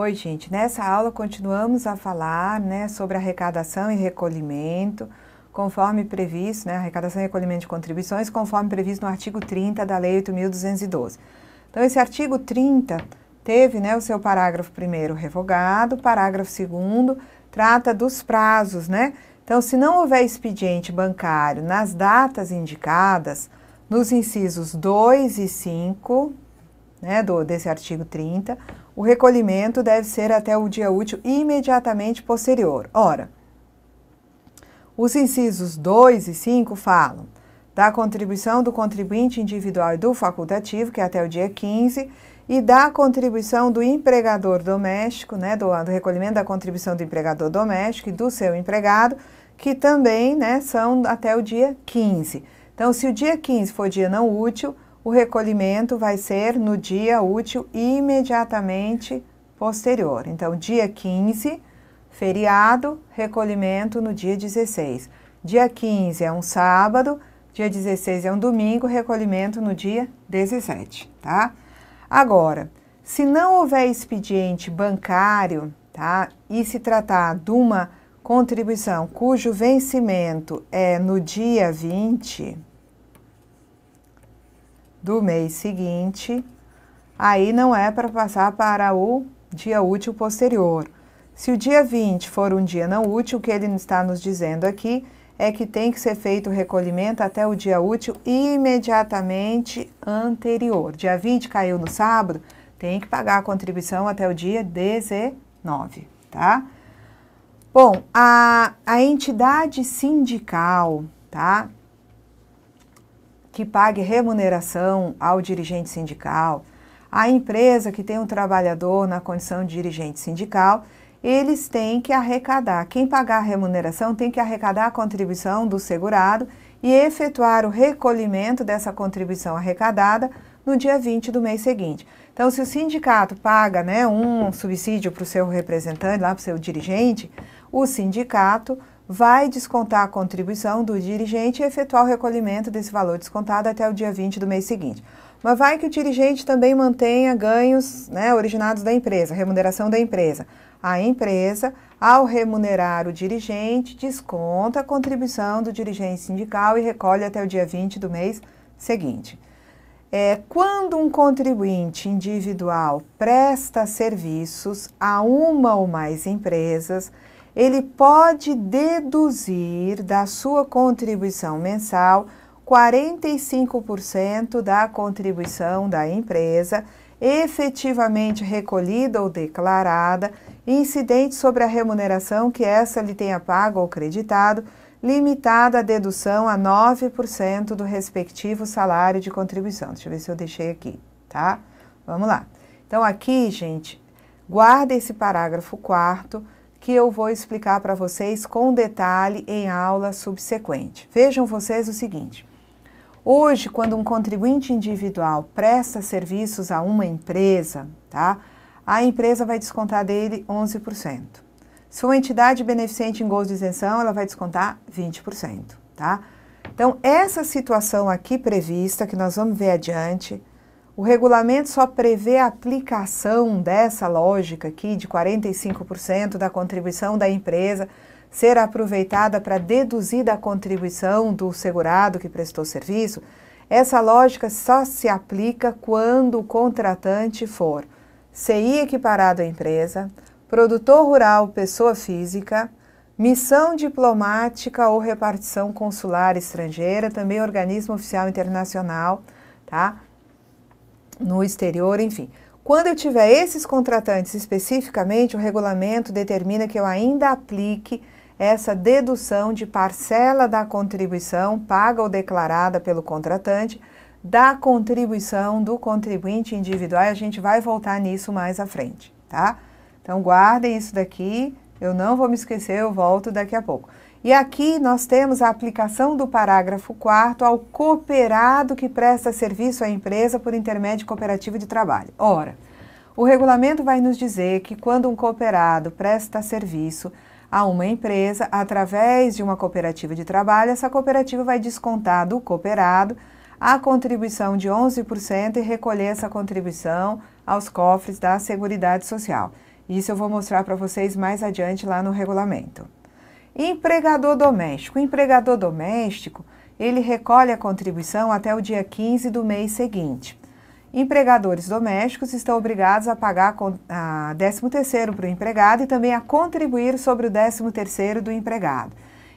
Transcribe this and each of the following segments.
Oi, gente. Nessa aula continuamos a falar né, sobre arrecadação e recolhimento, conforme previsto, né, arrecadação e recolhimento de contribuições, conforme previsto no artigo 30 da Lei 8.212. Então, esse artigo 30 teve né, o seu parágrafo primeiro revogado, parágrafo segundo trata dos prazos, né? Então, se não houver expediente bancário nas datas indicadas, nos incisos 2 e 5 né, do, desse artigo 30, o recolhimento deve ser até o dia útil imediatamente posterior. Ora, os incisos 2 e 5 falam da contribuição do contribuinte individual e do facultativo, que é até o dia 15, e da contribuição do empregador doméstico, né, do, do recolhimento da contribuição do empregador doméstico e do seu empregado, que também né, são até o dia 15. Então, se o dia 15 for dia não útil, o recolhimento vai ser no dia útil imediatamente posterior. Então, dia 15, feriado, recolhimento no dia 16. Dia 15 é um sábado, dia 16 é um domingo, recolhimento no dia 17, tá? Agora, se não houver expediente bancário, tá? E se tratar de uma contribuição cujo vencimento é no dia 20, do mês seguinte, aí não é para passar para o dia útil posterior. Se o dia 20 for um dia não útil, o que ele está nos dizendo aqui é que tem que ser feito o recolhimento até o dia útil imediatamente anterior. Dia 20 caiu no sábado, tem que pagar a contribuição até o dia 19, tá? Bom, a, a entidade sindical, tá? que pague remuneração ao dirigente sindical, a empresa que tem um trabalhador na condição de dirigente sindical, eles têm que arrecadar. Quem pagar a remuneração tem que arrecadar a contribuição do segurado e efetuar o recolhimento dessa contribuição arrecadada no dia 20 do mês seguinte. Então, se o sindicato paga né, um subsídio para o seu representante, lá para o seu dirigente, o sindicato vai descontar a contribuição do dirigente e efetuar o recolhimento desse valor descontado até o dia 20 do mês seguinte. Mas vai que o dirigente também mantenha ganhos né, originados da empresa, remuneração da empresa. A empresa, ao remunerar o dirigente, desconta a contribuição do dirigente sindical e recolhe até o dia 20 do mês seguinte. É, quando um contribuinte individual presta serviços a uma ou mais empresas, ele pode deduzir da sua contribuição mensal 45% da contribuição da empresa efetivamente recolhida ou declarada, incidente sobre a remuneração que essa lhe tenha pago ou creditado, limitada a dedução a 9% do respectivo salário de contribuição. Deixa eu ver se eu deixei aqui, tá? Vamos lá. Então aqui, gente, guarda esse parágrafo quarto que eu vou explicar para vocês com detalhe em aula subsequente. Vejam vocês o seguinte: hoje, quando um contribuinte individual presta serviços a uma empresa, tá? A empresa vai descontar dele 11%. Se uma entidade beneficente em gols de isenção, ela vai descontar 20%, tá? Então, essa situação aqui prevista, que nós vamos ver adiante, o regulamento só prevê a aplicação dessa lógica aqui de 45% da contribuição da empresa ser aproveitada para deduzir da contribuição do segurado que prestou serviço. Essa lógica só se aplica quando o contratante for CI equiparado à empresa, produtor rural, pessoa física, missão diplomática ou repartição consular estrangeira, também organismo oficial internacional, tá? no exterior, enfim. Quando eu tiver esses contratantes especificamente, o regulamento determina que eu ainda aplique essa dedução de parcela da contribuição paga ou declarada pelo contratante da contribuição do contribuinte individual. E a gente vai voltar nisso mais à frente, tá? Então guardem isso daqui, eu não vou me esquecer, eu volto daqui a pouco. E aqui nós temos a aplicação do parágrafo 4 ao cooperado que presta serviço à empresa por intermédio cooperativo de trabalho. Ora, o regulamento vai nos dizer que quando um cooperado presta serviço a uma empresa através de uma cooperativa de trabalho, essa cooperativa vai descontar do cooperado a contribuição de 11% e recolher essa contribuição aos cofres da Seguridade Social. Isso eu vou mostrar para vocês mais adiante lá no regulamento. Empregador doméstico. O empregador doméstico, ele recolhe a contribuição até o dia 15 do mês seguinte. Empregadores domésticos estão obrigados a pagar a 13º para o empregado e também a contribuir sobre o 13º do empregado.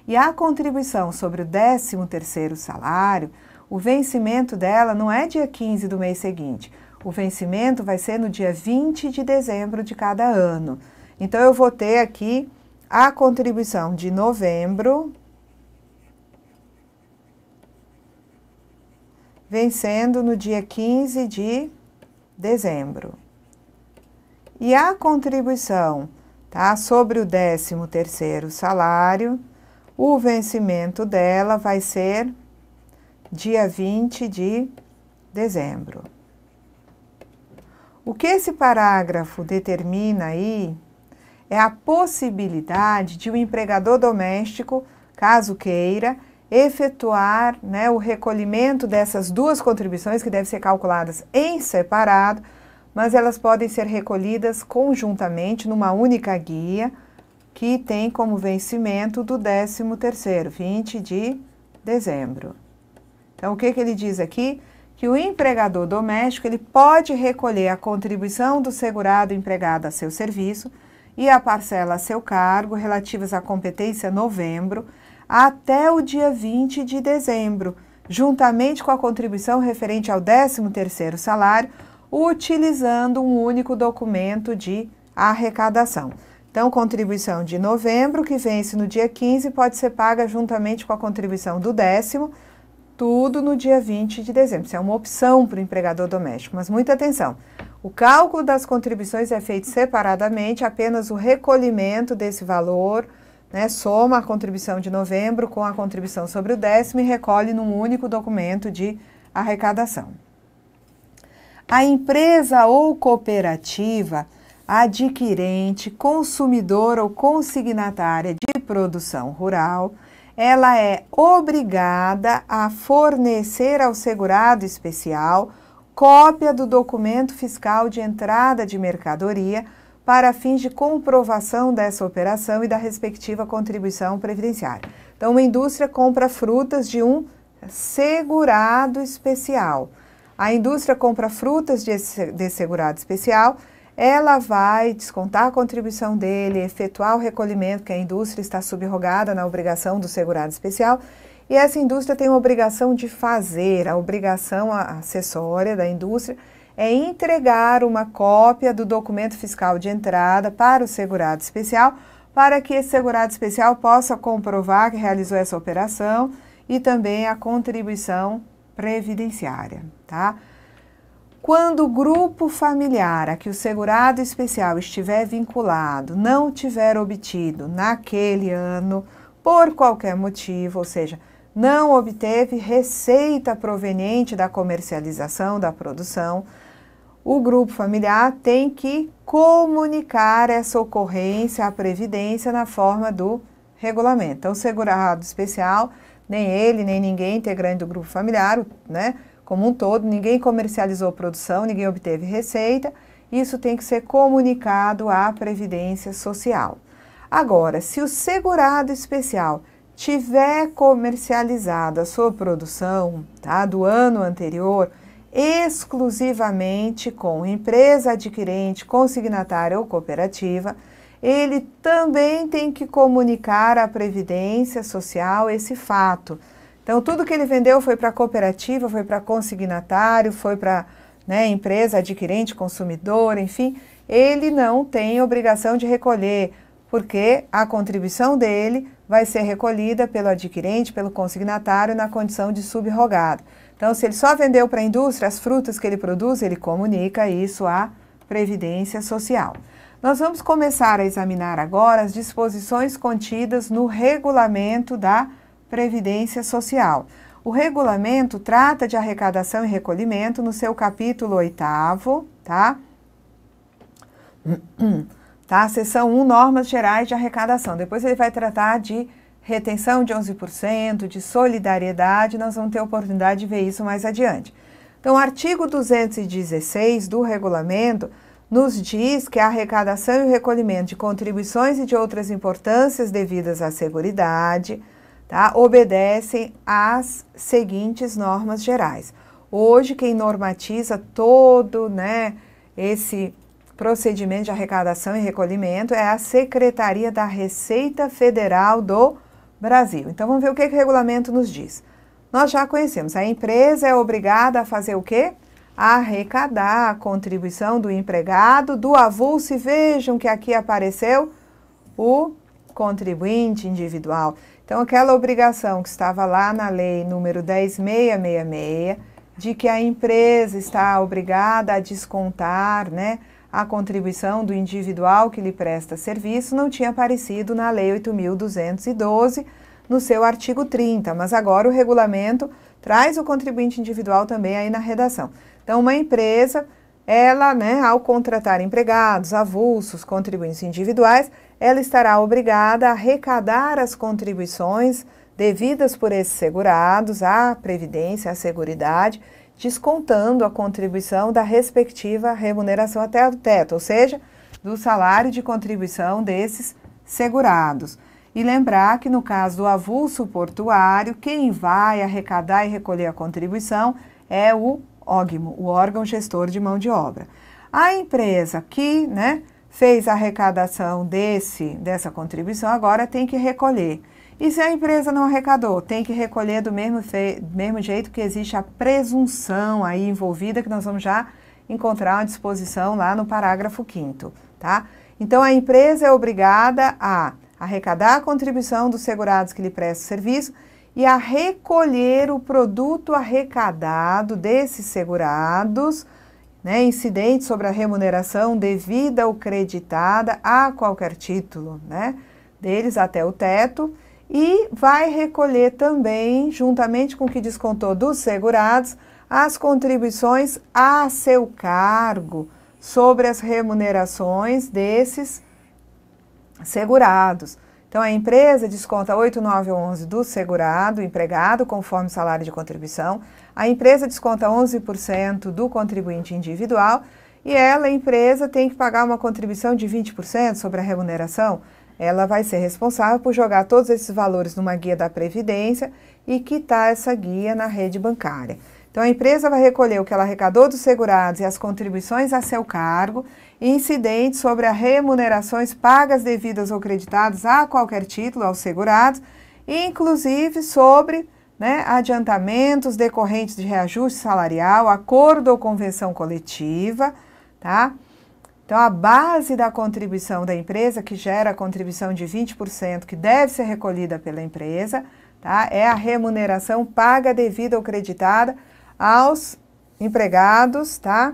E a contribuição sobre o 13º salário, o vencimento dela não é dia 15 do mês seguinte. O vencimento vai ser no dia 20 de dezembro de cada ano. Então eu vou ter aqui a contribuição de novembro vencendo no dia 15 de dezembro. E a contribuição tá, sobre o 13º salário, o vencimento dela vai ser dia 20 de dezembro. O que esse parágrafo determina aí é a possibilidade de o um empregador doméstico, caso queira, efetuar né, o recolhimento dessas duas contribuições, que devem ser calculadas em separado, mas elas podem ser recolhidas conjuntamente numa única guia, que tem como vencimento do 13º, 20 de dezembro. Então, o que, que ele diz aqui? Que o empregador doméstico ele pode recolher a contribuição do segurado empregado a seu serviço, e a parcela a seu cargo relativas à competência novembro até o dia 20 de dezembro, juntamente com a contribuição referente ao 13º salário, utilizando um único documento de arrecadação. Então, contribuição de novembro, que vence no dia 15, pode ser paga juntamente com a contribuição do décimo, tudo no dia 20 de dezembro. Isso é uma opção para o empregador doméstico, mas muita atenção. O cálculo das contribuições é feito separadamente, apenas o recolhimento desse valor, né, soma a contribuição de novembro com a contribuição sobre o décimo e recolhe num único documento de arrecadação. A empresa ou cooperativa adquirente, consumidora ou consignatária de produção rural, ela é obrigada a fornecer ao segurado especial cópia do documento fiscal de entrada de mercadoria para fins de comprovação dessa operação e da respectiva contribuição previdenciária. Então, uma indústria compra frutas de um segurado especial. A indústria compra frutas de, de segurado especial, ela vai descontar a contribuição dele, efetuar o recolhimento, que a indústria está subrogada na obrigação do segurado especial, e essa indústria tem uma obrigação de fazer, a obrigação acessória da indústria é entregar uma cópia do documento fiscal de entrada para o segurado especial, para que esse segurado especial possa comprovar que realizou essa operação e também a contribuição previdenciária, tá? Quando o grupo familiar a que o segurado especial estiver vinculado não tiver obtido naquele ano, por qualquer motivo, ou seja, não obteve receita proveniente da comercialização da produção, o grupo familiar tem que comunicar essa ocorrência à Previdência na forma do regulamento. Então, o segurado especial, nem ele, nem ninguém integrante do grupo familiar, né, como um todo, ninguém comercializou produção, ninguém obteve receita, isso tem que ser comunicado à Previdência Social. Agora, se o segurado especial tiver comercializado a sua produção tá, do ano anterior exclusivamente com empresa adquirente, consignatária ou cooperativa, ele também tem que comunicar à Previdência Social esse fato. Então, tudo que ele vendeu foi para cooperativa, foi para consignatário, foi para né, empresa adquirente, consumidor, enfim, ele não tem obrigação de recolher, porque a contribuição dele vai ser recolhida pelo adquirente, pelo consignatário, na condição de subrogado. Então, se ele só vendeu para a indústria as frutas que ele produz, ele comunica isso à Previdência Social. Nós vamos começar a examinar agora as disposições contidas no regulamento da Previdência Social. O regulamento trata de arrecadação e recolhimento no seu capítulo oitavo, tá? Hum, hum. Tá? Seção 1, normas gerais de arrecadação. Depois ele vai tratar de retenção de 11%, de solidariedade, nós vamos ter oportunidade de ver isso mais adiante. Então, o artigo 216 do regulamento nos diz que a arrecadação e o recolhimento de contribuições e de outras importâncias devidas à Seguridade tá, obedecem às seguintes normas gerais. Hoje, quem normatiza todo né, esse procedimento de arrecadação e recolhimento é a Secretaria da Receita Federal do Brasil. Então vamos ver o que, que o regulamento nos diz. Nós já conhecemos, a empresa é obrigada a fazer o quê? Arrecadar a contribuição do empregado do avulso e vejam que aqui apareceu o contribuinte individual. Então, aquela obrigação que estava lá na lei número 10666, de que a empresa está obrigada a descontar né, a contribuição do individual que lhe presta serviço não tinha aparecido na Lei 8.212, no seu artigo 30, mas agora o regulamento traz o contribuinte individual também aí na redação. Então, uma empresa, ela, né, ao contratar empregados, avulsos, contribuintes individuais, ela estará obrigada a arrecadar as contribuições devidas por esses segurados à Previdência, à Seguridade descontando a contribuição da respectiva remuneração até o teto, ou seja, do salário de contribuição desses segurados. E lembrar que no caso do avulso portuário, quem vai arrecadar e recolher a contribuição é o OGMO, o órgão gestor de mão de obra. A empresa que né, fez a arrecadação desse, dessa contribuição, agora tem que recolher. E se a empresa não arrecadou, tem que recolher do mesmo, mesmo jeito que existe a presunção aí envolvida, que nós vamos já encontrar uma disposição lá no parágrafo 5 tá? Então, a empresa é obrigada a arrecadar a contribuição dos segurados que lhe prestam serviço e a recolher o produto arrecadado desses segurados né, incidente sobre a remuneração devida ou creditada a qualquer título, né, deles até o teto, e vai recolher também, juntamente com o que descontou dos segurados, as contribuições a seu cargo sobre as remunerações desses segurados. Então, a empresa desconta 8, 9 ou 11 do segurado, empregado, conforme o salário de contribuição. A empresa desconta 11% do contribuinte individual e ela, a empresa, tem que pagar uma contribuição de 20% sobre a remuneração. Ela vai ser responsável por jogar todos esses valores numa guia da Previdência e quitar essa guia na rede bancária. Então, a empresa vai recolher o que ela arrecadou dos segurados e as contribuições a seu cargo, incidentes sobre as remunerações pagas devidas ou creditadas a qualquer título aos segurados, inclusive sobre né, adiantamentos decorrentes de reajuste salarial, acordo ou convenção coletiva, tá? Então, a base da contribuição da empresa, que gera a contribuição de 20%, que deve ser recolhida pela empresa, tá? é a remuneração paga devida ou creditada aos empregados, tá?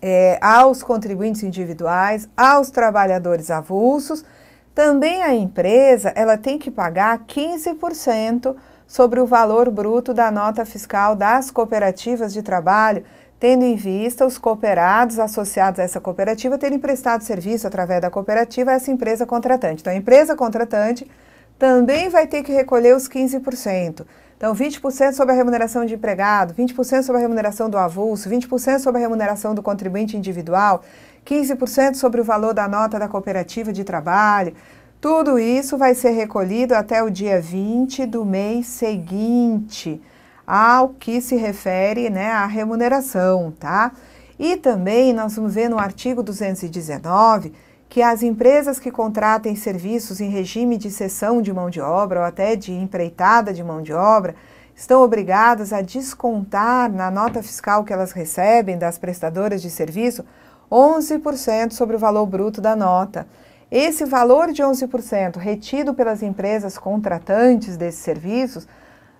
É, aos contribuintes individuais, aos trabalhadores avulsos. Também a empresa ela tem que pagar 15% sobre o valor bruto da nota fiscal das cooperativas de trabalho, tendo em vista os cooperados associados a essa cooperativa terem prestado serviço através da cooperativa a essa empresa contratante. Então, a empresa contratante também vai ter que recolher os 15%. Então, 20% sobre a remuneração de empregado, 20% sobre a remuneração do avulso, 20% sobre a remuneração do contribuinte individual, 15% sobre o valor da nota da cooperativa de trabalho. Tudo isso vai ser recolhido até o dia 20 do mês seguinte, ao que se refere né, à remuneração, tá? E também nós vamos ver no artigo 219 que as empresas que contratem serviços em regime de cessão de mão de obra ou até de empreitada de mão de obra estão obrigadas a descontar na nota fiscal que elas recebem das prestadoras de serviço 11% sobre o valor bruto da nota. Esse valor de 11% retido pelas empresas contratantes desses serviços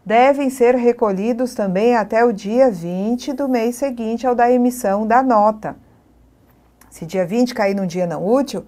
devem ser recolhidos também até o dia 20 do mês seguinte ao da emissão da nota. Se dia 20 cair num dia não útil,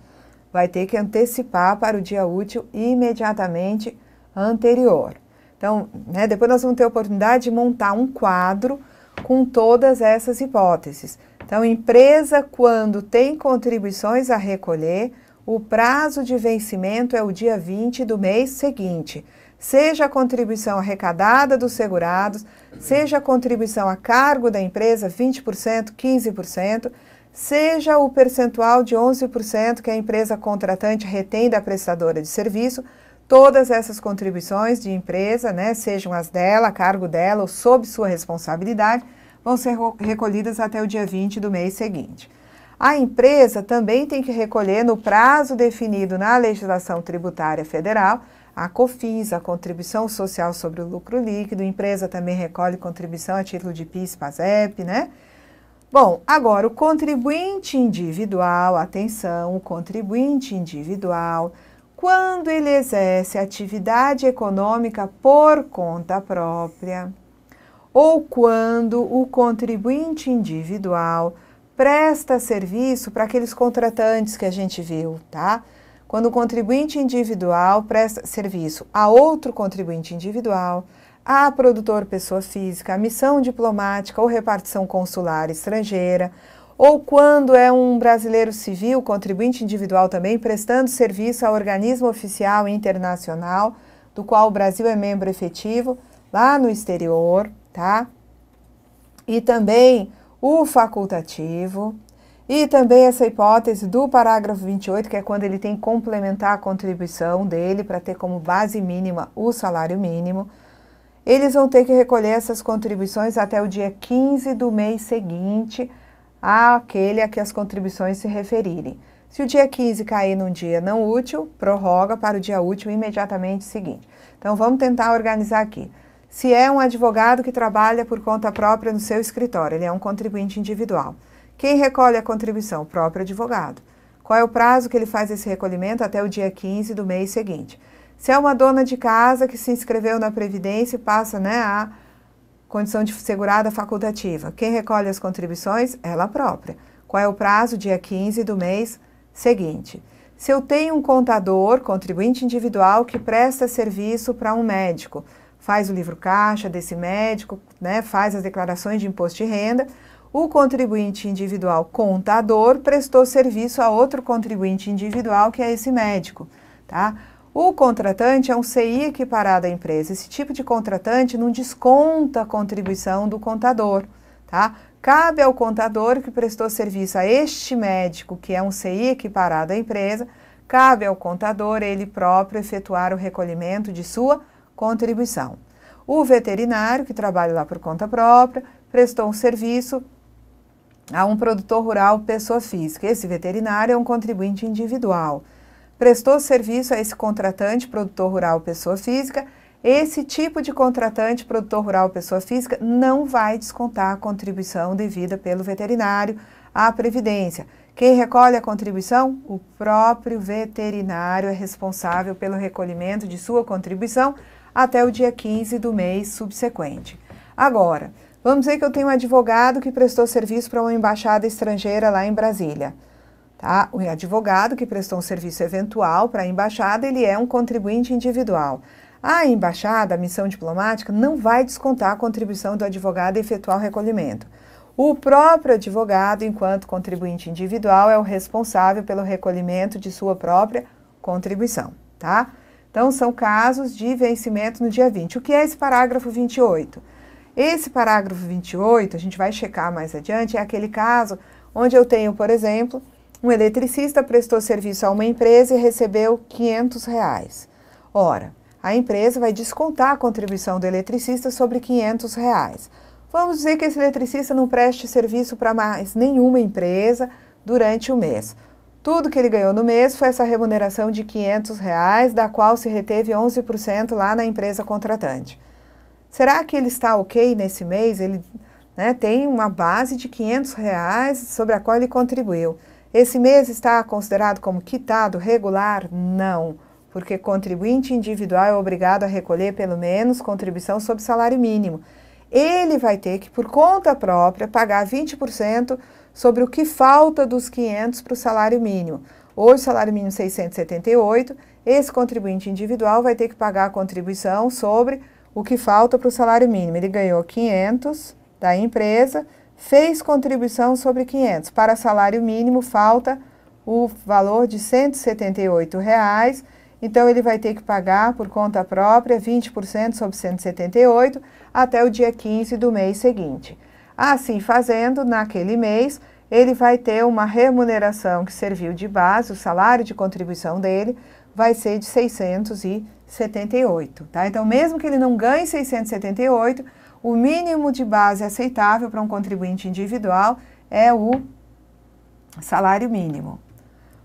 vai ter que antecipar para o dia útil imediatamente anterior. Então, né, depois nós vamos ter a oportunidade de montar um quadro com todas essas hipóteses. Então, empresa, quando tem contribuições a recolher, o prazo de vencimento é o dia 20 do mês seguinte. Seja a contribuição arrecadada dos segurados, seja a contribuição a cargo da empresa, 20%, 15%, seja o percentual de 11% que a empresa contratante retém da prestadora de serviço, todas essas contribuições de empresa, né, sejam as dela, a cargo dela ou sob sua responsabilidade, vão ser recolhidas até o dia 20 do mês seguinte. A empresa também tem que recolher no prazo definido na legislação tributária federal a COFINS, a contribuição social sobre o lucro líquido. A empresa também recolhe contribuição a título de PIS, PASEP, né? Bom, agora o contribuinte individual, atenção, o contribuinte individual, quando ele exerce atividade econômica por conta própria, ou quando o contribuinte individual presta serviço para aqueles contratantes que a gente viu, tá? Quando o contribuinte individual presta serviço a outro contribuinte individual, a produtor pessoa física, a missão diplomática ou repartição consular estrangeira, ou quando é um brasileiro civil, contribuinte individual também, prestando serviço a organismo oficial internacional, do qual o Brasil é membro efetivo, lá no exterior, tá? E também o facultativo, e também essa hipótese do parágrafo 28, que é quando ele tem que complementar a contribuição dele para ter como base mínima o salário mínimo. Eles vão ter que recolher essas contribuições até o dia 15 do mês seguinte àquele a que as contribuições se referirem. Se o dia 15 cair num dia não útil, prorroga para o dia útil imediatamente seguinte. Então vamos tentar organizar aqui. Se é um advogado que trabalha por conta própria no seu escritório, ele é um contribuinte individual. Quem recolhe a contribuição? O próprio advogado. Qual é o prazo que ele faz esse recolhimento? Até o dia 15 do mês seguinte. Se é uma dona de casa que se inscreveu na Previdência e passa né, a condição de segurada facultativa, quem recolhe as contribuições? Ela própria. Qual é o prazo? Dia 15 do mês seguinte. Se eu tenho um contador, contribuinte individual, que presta serviço para um médico, faz o livro caixa desse médico, né, faz as declarações de imposto de renda, o contribuinte individual contador prestou serviço a outro contribuinte individual, que é esse médico, tá? O contratante é um CI equiparado à empresa. Esse tipo de contratante não desconta a contribuição do contador, tá? Cabe ao contador que prestou serviço a este médico, que é um CI equiparado à empresa, cabe ao contador ele próprio efetuar o recolhimento de sua contribuição. O veterinário, que trabalha lá por conta própria, prestou um serviço a um produtor rural pessoa física. Esse veterinário é um contribuinte individual prestou serviço a esse contratante, produtor rural, pessoa física, esse tipo de contratante, produtor rural, pessoa física, não vai descontar a contribuição devida pelo veterinário à Previdência. Quem recolhe a contribuição? O próprio veterinário é responsável pelo recolhimento de sua contribuição até o dia 15 do mês subsequente. Agora, vamos dizer que eu tenho um advogado que prestou serviço para uma embaixada estrangeira lá em Brasília. Tá? O advogado que prestou um serviço eventual para a embaixada, ele é um contribuinte individual. A embaixada, a missão diplomática, não vai descontar a contribuição do advogado a efetuar o recolhimento. O próprio advogado, enquanto contribuinte individual, é o responsável pelo recolhimento de sua própria contribuição, tá? Então, são casos de vencimento no dia 20. O que é esse parágrafo 28? Esse parágrafo 28, a gente vai checar mais adiante, é aquele caso onde eu tenho, por exemplo, um eletricista prestou serviço a uma empresa e recebeu 500 reais. Ora, a empresa vai descontar a contribuição do eletricista sobre 500 reais. Vamos dizer que esse eletricista não preste serviço para mais nenhuma empresa durante o mês. Tudo que ele ganhou no mês foi essa remuneração de 500 reais, da qual se reteve 11% lá na empresa contratante. Será que ele está ok nesse mês? Ele né, tem uma base de 500 reais sobre a qual ele contribuiu. Esse mês está considerado como quitado regular? Não, porque contribuinte individual é obrigado a recolher pelo menos contribuição sobre salário mínimo. Ele vai ter que, por conta própria, pagar 20% sobre o que falta dos 500 para o salário mínimo. Hoje, salário mínimo 678, esse contribuinte individual vai ter que pagar a contribuição sobre o que falta para o salário mínimo. Ele ganhou 500 da empresa, fez contribuição sobre 500. Para salário mínimo, falta o valor de R$ 178,00. Reais, então, ele vai ter que pagar por conta própria 20% sobre 178 até o dia 15 do mês seguinte. Assim fazendo, naquele mês, ele vai ter uma remuneração que serviu de base, o salário de contribuição dele vai ser de 678, tá? Então, mesmo que ele não ganhe 678, o mínimo de base aceitável para um contribuinte individual é o salário mínimo.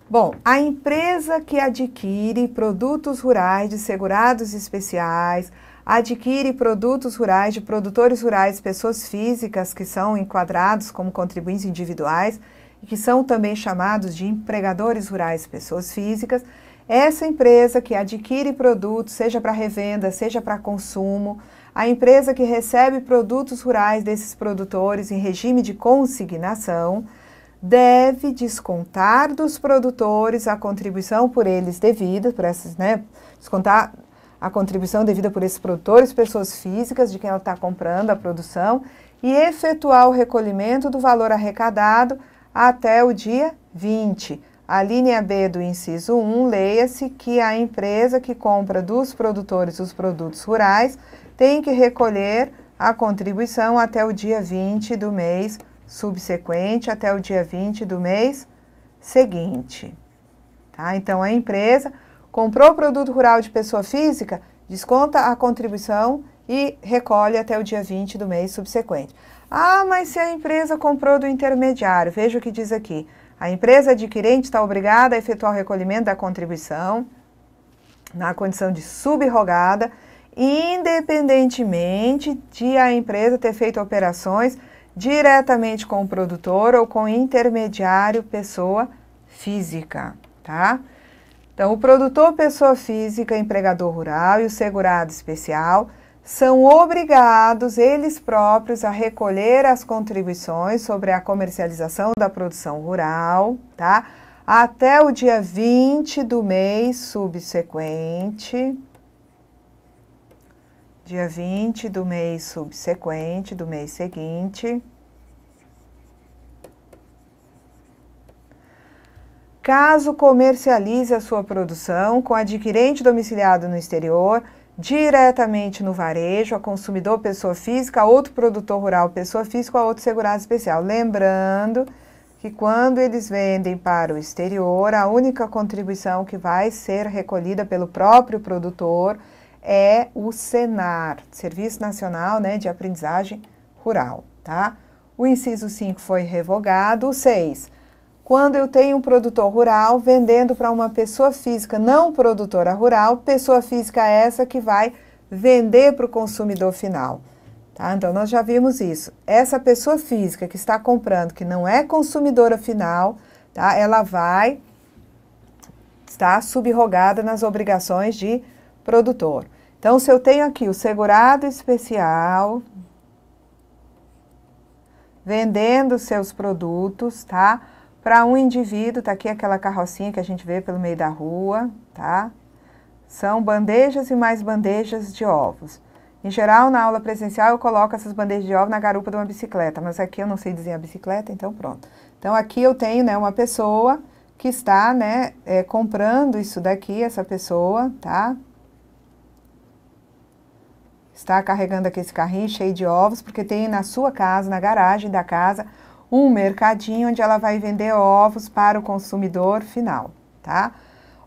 Bom, a empresa que adquire produtos rurais de segurados especiais, adquire produtos rurais de produtores rurais, pessoas físicas que são enquadrados como contribuintes individuais e que são também chamados de empregadores rurais, pessoas físicas, essa empresa que adquire produtos, seja para revenda, seja para consumo, a empresa que recebe produtos rurais desses produtores em regime de consignação, deve descontar dos produtores a contribuição por eles devida, por essas, né, descontar a contribuição devida por esses produtores, pessoas físicas de quem ela está comprando a produção e efetuar o recolhimento do valor arrecadado até o dia 20. A linha B do inciso 1, leia-se que a empresa que compra dos produtores os produtos rurais tem que recolher a contribuição até o dia 20 do mês subsequente, até o dia 20 do mês seguinte. Tá? Então, a empresa comprou o produto rural de pessoa física, desconta a contribuição e recolhe até o dia 20 do mês subsequente. Ah, mas se a empresa comprou do intermediário, veja o que diz aqui a empresa adquirente está obrigada a efetuar o recolhimento da contribuição na condição de subrogada, independentemente de a empresa ter feito operações diretamente com o produtor ou com intermediário pessoa física, tá? Então, o produtor pessoa física, empregador rural e o segurado especial são obrigados eles próprios a recolher as contribuições sobre a comercialização da produção rural, tá? Até o dia 20 do mês subsequente. Dia 20 do mês subsequente, do mês seguinte. Caso comercialize a sua produção com adquirente domiciliado no exterior, diretamente no varejo, a consumidor, pessoa física, a outro produtor rural, pessoa física, a outro segurado especial. Lembrando que quando eles vendem para o exterior, a única contribuição que vai ser recolhida pelo próprio produtor é o SENAR, Serviço Nacional né, de Aprendizagem Rural, tá? O inciso 5 foi revogado, o 6 quando eu tenho um produtor rural vendendo para uma pessoa física não produtora rural, pessoa física é essa que vai vender para o consumidor final. Tá? Então, nós já vimos isso. Essa pessoa física que está comprando, que não é consumidora final, tá? ela vai estar subrogada nas obrigações de produtor. Então, se eu tenho aqui o segurado especial vendendo seus produtos, tá? Para um indivíduo, tá aqui aquela carrocinha que a gente vê pelo meio da rua, tá? São bandejas e mais bandejas de ovos. Em geral, na aula presencial, eu coloco essas bandejas de ovos na garupa de uma bicicleta, mas aqui eu não sei dizer a bicicleta, então pronto. Então aqui eu tenho, né, uma pessoa que está, né, é, comprando isso daqui, essa pessoa, tá? Está carregando aqui esse carrinho cheio de ovos, porque tem na sua casa, na garagem da casa, um mercadinho onde ela vai vender ovos para o consumidor final, tá?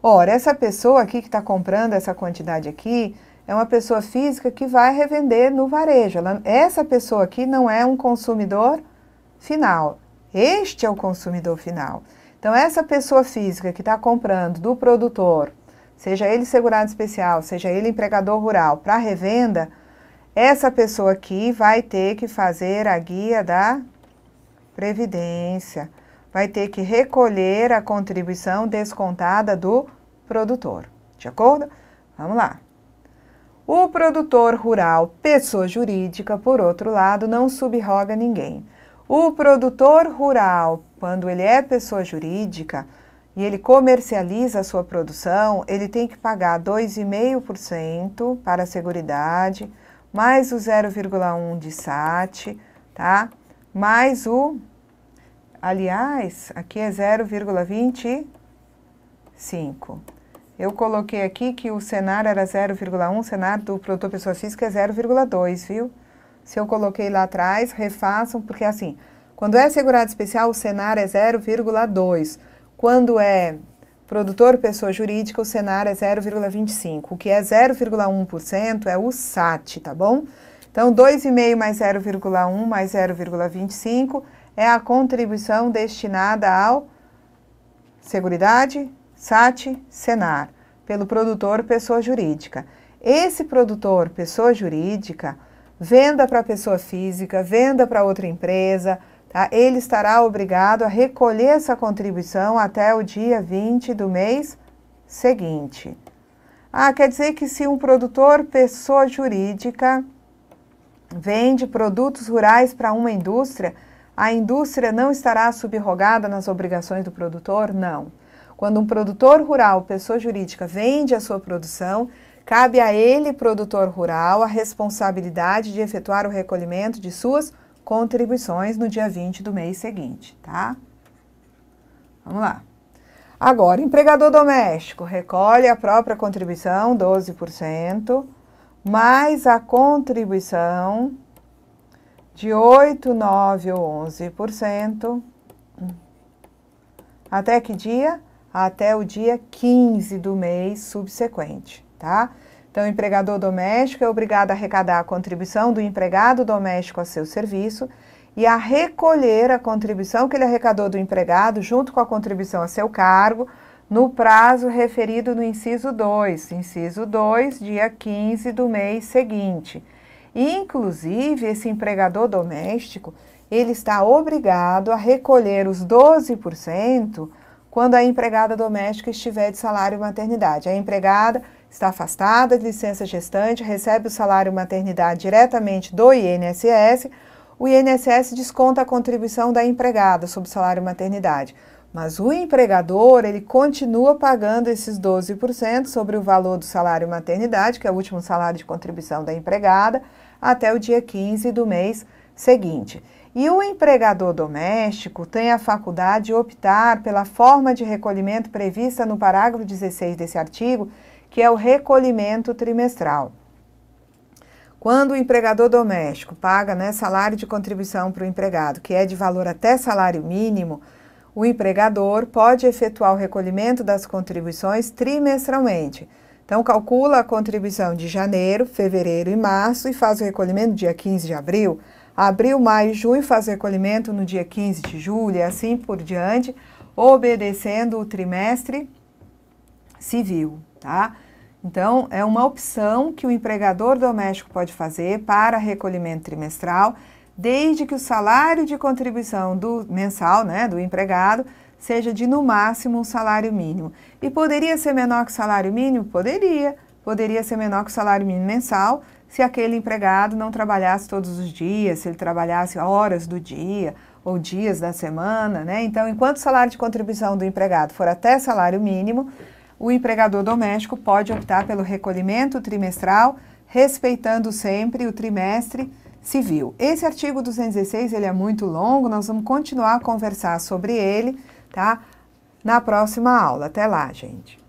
Ora, essa pessoa aqui que está comprando essa quantidade aqui é uma pessoa física que vai revender no varejo. Ela, essa pessoa aqui não é um consumidor final. Este é o consumidor final. Então, essa pessoa física que está comprando do produtor, seja ele segurado especial, seja ele empregador rural, para revenda, essa pessoa aqui vai ter que fazer a guia da Previdência vai ter que recolher a contribuição descontada do produtor. De acordo? Vamos lá. O produtor rural, pessoa jurídica, por outro lado, não subroga ninguém. O produtor rural, quando ele é pessoa jurídica e ele comercializa a sua produção, ele tem que pagar 2,5% para a Seguridade, mais o 0,1% de SAT, tá? mais o, aliás, aqui é 0,25. Eu coloquei aqui que o cenário era 0,1, o cenário do produtor pessoa física é 0,2, viu? Se eu coloquei lá atrás, refaçam, porque assim, quando é segurado especial, o cenário é 0,2. Quando é produtor pessoa jurídica, o cenário é 0,25. O que é 0,1% é o SAT, tá bom? Então, 2,5 mais 0,1 mais 0,25 é a contribuição destinada ao Seguridade, SAT, Senar, pelo produtor pessoa jurídica. Esse produtor pessoa jurídica, venda para pessoa física, venda para outra empresa, tá? ele estará obrigado a recolher essa contribuição até o dia 20 do mês seguinte. Ah, quer dizer que se um produtor pessoa jurídica vende produtos rurais para uma indústria, a indústria não estará subrogada nas obrigações do produtor? Não. Quando um produtor rural, pessoa jurídica, vende a sua produção, cabe a ele, produtor rural, a responsabilidade de efetuar o recolhimento de suas contribuições no dia 20 do mês seguinte, tá? Vamos lá. Agora, empregador doméstico recolhe a própria contribuição, 12% mais a contribuição de 8, 9 ou 11%. Até que dia? Até o dia 15 do mês subsequente, tá? Então, o empregador doméstico é obrigado a arrecadar a contribuição do empregado doméstico a seu serviço e a recolher a contribuição que ele arrecadou do empregado junto com a contribuição a seu cargo no prazo referido no inciso 2, inciso 2, dia 15 do mês seguinte. Inclusive, esse empregador doméstico, ele está obrigado a recolher os 12% quando a empregada doméstica estiver de salário maternidade. A empregada está afastada de licença gestante, recebe o salário maternidade diretamente do INSS, o INSS desconta a contribuição da empregada sobre o salário maternidade. Mas o empregador, ele continua pagando esses 12% sobre o valor do salário maternidade, que é o último salário de contribuição da empregada, até o dia 15 do mês seguinte. E o empregador doméstico tem a faculdade de optar pela forma de recolhimento prevista no parágrafo 16 desse artigo, que é o recolhimento trimestral. Quando o empregador doméstico paga né, salário de contribuição para o empregado, que é de valor até salário mínimo, o empregador pode efetuar o recolhimento das contribuições trimestralmente. Então, calcula a contribuição de janeiro, fevereiro e março e faz o recolhimento dia 15 de abril. Abril, maio e junho faz o recolhimento no dia 15 de julho e assim por diante, obedecendo o trimestre civil, tá? Então, é uma opção que o empregador doméstico pode fazer para recolhimento trimestral desde que o salário de contribuição do mensal, né, do empregado, seja de no máximo um salário mínimo. E poderia ser menor que o salário mínimo? Poderia. Poderia ser menor que o salário mínimo mensal se aquele empregado não trabalhasse todos os dias, se ele trabalhasse horas do dia ou dias da semana, né? Então, enquanto o salário de contribuição do empregado for até salário mínimo, o empregador doméstico pode optar pelo recolhimento trimestral, respeitando sempre o trimestre Civil. Esse artigo 216, ele é muito longo, nós vamos continuar a conversar sobre ele, tá? Na próxima aula. Até lá, gente.